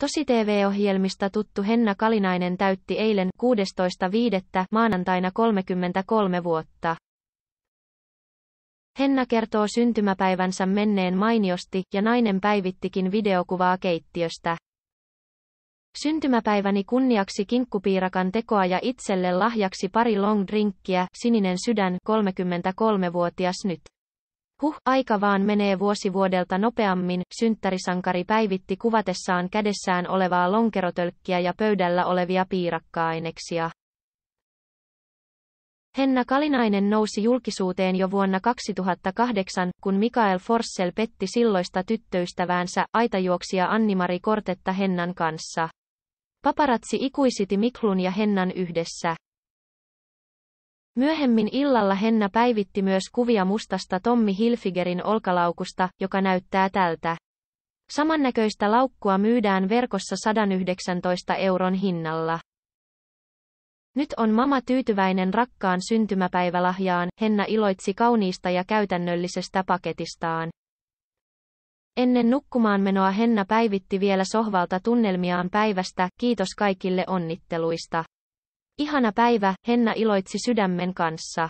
Tosi TV-ohjelmista tuttu Henna Kalinainen täytti eilen 16.5. maanantaina 33 vuotta. Henna kertoo syntymäpäivänsä menneen mainiosti, ja nainen päivittikin videokuvaa keittiöstä. Syntymäpäiväni kunniaksi kinkkupiirakan tekoa ja itselle lahjaksi pari long drinkkiä, sininen sydän, 33-vuotias nyt. Huh, aika vaan menee vuosi vuodelta nopeammin, synttärisankari päivitti kuvatessaan kädessään olevaa lonkerotölkkiä ja pöydällä olevia piirakka-aineksia. Henna Kalinainen nousi julkisuuteen jo vuonna 2008, kun Mikael Forssell petti silloista tyttöystäväänsä aitajuoksija Annimari Kortetta Hennan kanssa. Paparatsi ikuisiti Miklun ja Hennan yhdessä. Myöhemmin illalla Henna päivitti myös kuvia mustasta Tommi Hilfigerin olkalaukusta, joka näyttää tältä. Samannäköistä laukkua myydään verkossa 119 euron hinnalla. Nyt on mama tyytyväinen rakkaan syntymäpäivälahjaan, Henna iloitsi kauniista ja käytännöllisestä paketistaan. Ennen nukkumaanmenoa Henna päivitti vielä sohvalta tunnelmiaan päivästä, kiitos kaikille onnitteluista. Ihana päivä, Henna iloitsi sydämen kanssa.